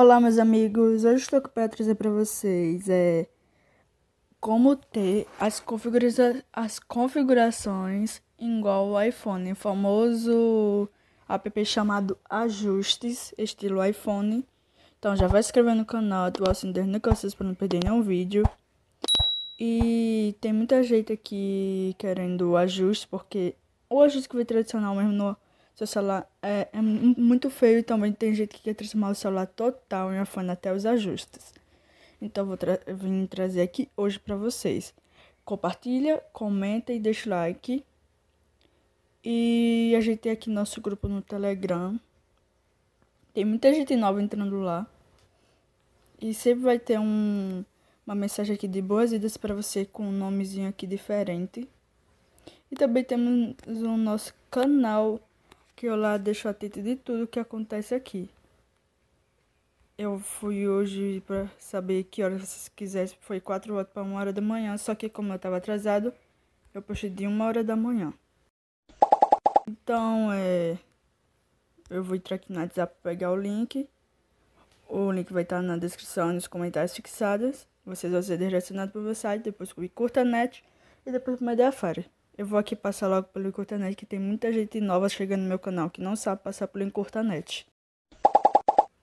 Olá, meus amigos. Hoje estou aqui para trazer para vocês é como ter as, configura as configurações igual ao iPhone, o famoso app chamado Ajustes, estilo iPhone. Então já vai se inscrever no canal, ativar o sininho das vocês para não perder nenhum vídeo. E tem muita gente aqui querendo ajuste, porque o ajuste que vem tradicional mesmo no seu celular é, é muito feio e também tem gente que quer transformar o celular total em afana até os ajustes. Então vou tra vim trazer aqui hoje para vocês. Compartilha, comenta e deixa o like. E a gente tem aqui nosso grupo no Telegram. Tem muita gente nova entrando lá. E sempre vai ter um, uma mensagem aqui de boas-vindas para você com um nomezinho aqui diferente. E também temos o nosso canal que eu lá deixo atento de tudo que acontece aqui. Eu fui hoje para saber que horas vocês quisessem, foi 4 horas para 1 hora da manhã, só que como eu estava atrasado, eu postei de 1 hora da manhã. Então, é eu vou entrar aqui no WhatsApp para pegar o link. O link vai estar tá na descrição, nos comentários fixados. Vocês vão ser direcionados para o meu site, depois curta a net e depois para o Mediafire. Eu vou aqui passar logo pelo Encurtanet, que tem muita gente nova chegando no meu canal que não sabe passar pelo Encurtanet.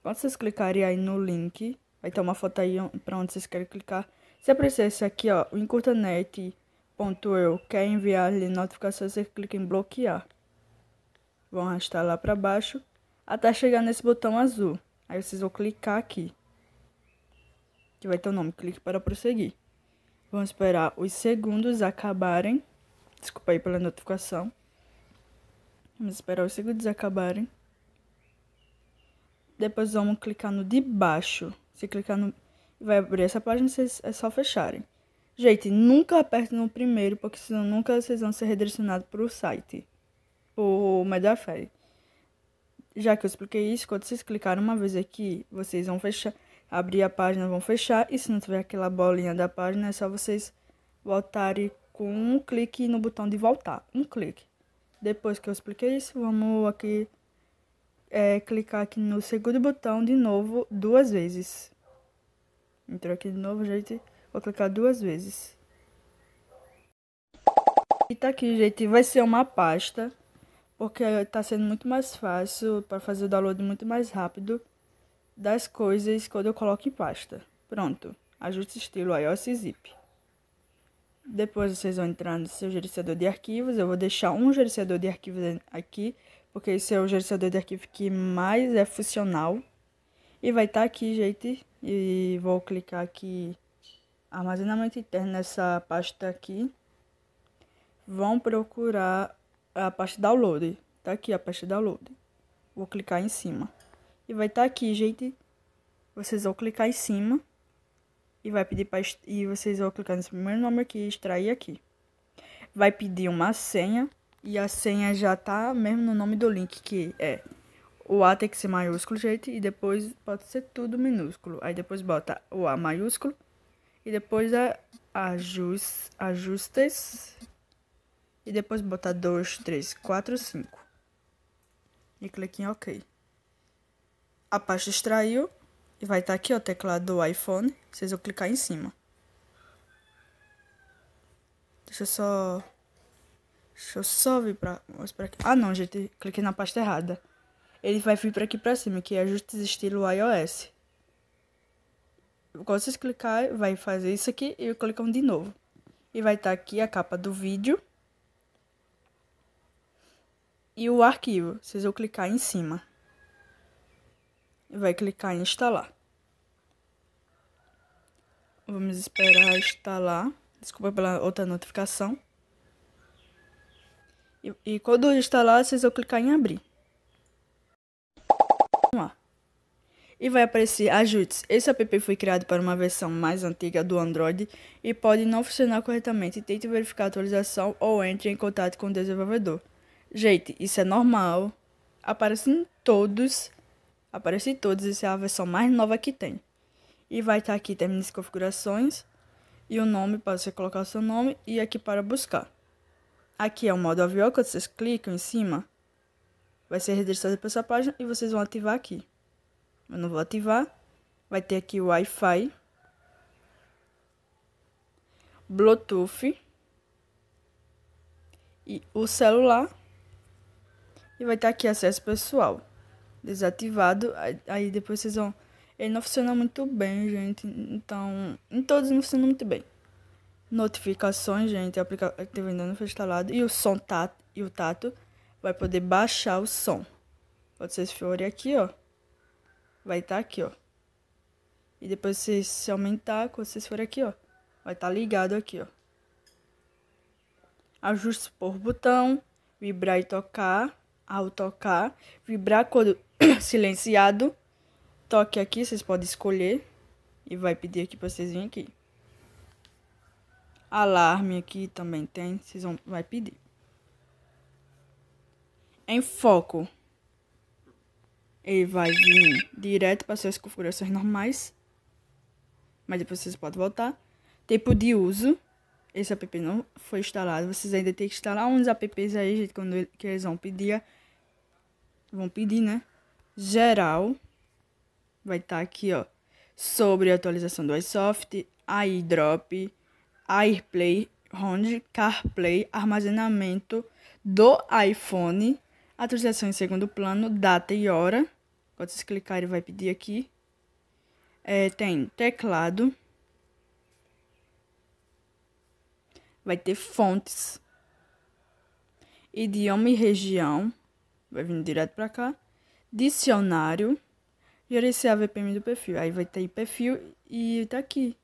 Quando vocês clicarem aí no link, vai ter uma foto aí para onde vocês querem clicar. Se aparecer esse aqui, ó, o encurtanet.eu quer enviar notificações, você clica em bloquear. Vão arrastar lá para baixo até chegar nesse botão azul. Aí vocês vão clicar aqui. Que vai ter o nome, clique para prosseguir. Vamos esperar os segundos acabarem. Desculpa aí pela notificação. Vamos esperar os segundos acabarem. Depois vamos clicar no de baixo. Se clicar no. Vai abrir essa página, vocês é só fecharem. Gente, nunca aperte no primeiro, porque senão nunca vocês vão ser redirecionados para o site. o Mediafire. Já que eu expliquei isso, quando vocês clicarem uma vez aqui, vocês vão fechar. Abrir a página, vão fechar. E se não tiver aquela bolinha da página, é só vocês voltarem com um clique no botão de voltar, um clique. Depois que eu expliquei isso, vamos aqui é, clicar aqui no segundo botão de novo duas vezes. Entrou aqui de novo, gente. Vou clicar duas vezes. E tá aqui, gente. Vai ser uma pasta. Porque tá sendo muito mais fácil para fazer o download muito mais rápido das coisas quando eu coloco em pasta. Pronto. Ajuste estilo iOS e Zip. Depois vocês vão entrar no seu gerenciador de arquivos. Eu vou deixar um gerenciador de arquivos aqui, porque esse é o gerenciador de arquivos que mais é funcional. E vai estar tá aqui, gente. E vou clicar aqui, armazenamento interno, nessa pasta aqui. Vão procurar a pasta download. Tá aqui a pasta download. Vou clicar em cima. E vai estar tá aqui, gente. Vocês vão clicar em cima e vai pedir para e vocês vão clicar nesse primeiro nome aqui e extrair aqui. Vai pedir uma senha e a senha já tá mesmo no nome do link que é o A tem que ser maiúsculo, gente, e depois pode ser tudo minúsculo. Aí depois bota o A maiúsculo e depois a ajust, ajustes e depois bota 2, 3, 4, 5. E clique em OK. A pasta extraiu e vai estar tá aqui ó, o teclado do iPhone. Vocês vão clicar em cima. Deixa eu só... Deixa eu só vir pra... aqui. Ah, não, gente. Cliquei na pasta errada. Ele vai vir pra aqui pra cima, que é ajustes estilo iOS. Quando vocês clicar, vai fazer isso aqui e clicam de novo. E vai estar tá aqui a capa do vídeo. E o arquivo. Vocês vão clicar em cima e vai clicar em instalar. Vamos esperar instalar. Desculpa pela outra notificação. E, e quando instalar, vocês vão clicar em abrir. Vamos lá. E vai aparecer ajustes Esse app foi criado para uma versão mais antiga do Android e pode não funcionar corretamente. Tente verificar a atualização ou entre em contato com o desenvolvedor. Gente, isso é normal. aparecem todos Aparece todos, essa é a versão mais nova que tem. E vai estar tá aqui aqui termina configurações e o nome para você colocar o seu nome e aqui para buscar. Aqui é o modo avião, quando vocês clicam em cima, vai ser redirecionado para essa página e vocês vão ativar aqui. Eu não vou ativar. Vai ter aqui o Wi-Fi, Bluetooth e o celular. E vai estar tá aqui acesso pessoal desativado. Aí, depois vocês vão. Ele não funciona muito bem, gente. Então, em todos não funciona muito bem. Notificações, gente, o aplicativo é tá ainda não foi instalado. E o som tá e o tato vai poder baixar o som. Quando vocês forem aqui, ó. Vai estar tá aqui, ó. E depois vocês se aumentar, quando vocês forem aqui, ó. Vai estar tá ligado aqui, ó. Ajustes por botão. Vibrar e tocar ao tocar, vibrar quando silenciado. Toque aqui, vocês podem escolher. E vai pedir aqui para vocês virem aqui. Alarme aqui também tem, vocês vão vai pedir. Em foco. Ele vai vir direto para suas configurações normais. Mas depois vocês podem voltar. Tempo de uso esse app não foi instalado, vocês ainda tem que instalar uns apps aí, gente, quando ele, que eles vão pedir. Vão pedir, né? Geral. Vai estar tá aqui, ó. Sobre a atualização do iSoft, iDrop, AirPlay, Home, CarPlay, armazenamento do iPhone, atualização em segundo plano, data e hora. Quando vocês clicarem, vai pedir aqui. É, tem teclado. vai ter fontes. Idioma e região, vai vir direto para cá. Dicionário, gerenciar VPN do perfil. Aí vai ter perfil e tá aqui.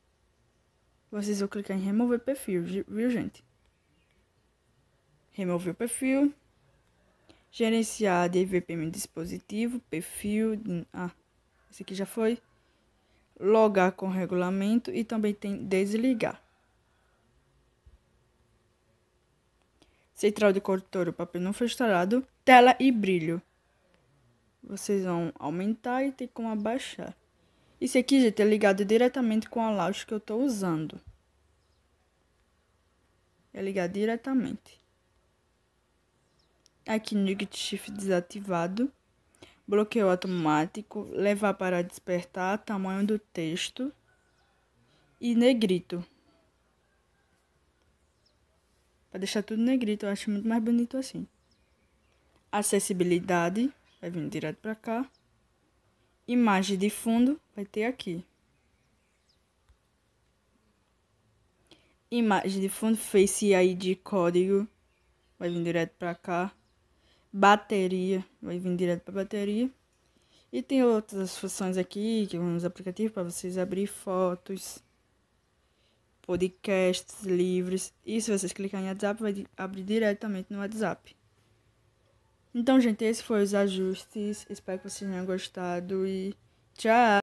Vocês vão clicar em remover perfil, viu, gente? Remover o perfil. Gerenciar DVPM dispositivo, perfil. Ah, esse aqui já foi. Logar com regulamento e também tem desligar. central de corretor, papel não foi estourado, tela e brilho. Vocês vão aumentar e tem como abaixar. Isso aqui, gente, é ligado diretamente com a launch que eu estou usando. É ligado diretamente. Aqui, Negative Shift desativado. Bloqueio automático. Levar para despertar. Tamanho do texto. E negrito para deixar tudo negrito, eu acho muito mais bonito assim. Acessibilidade, vai vir direto para cá. Imagem de fundo, vai ter aqui. Imagem de fundo, Face ID código, vai vir direto para cá. Bateria, vai vir direto para bateria. E tem outras funções aqui, que vão nos aplicativos para vocês abrir fotos podcasts, livros. E se vocês clicarem em WhatsApp, vai abrir diretamente no WhatsApp. Então, gente, esse foi os ajustes. Espero que vocês tenham gostado e tchau!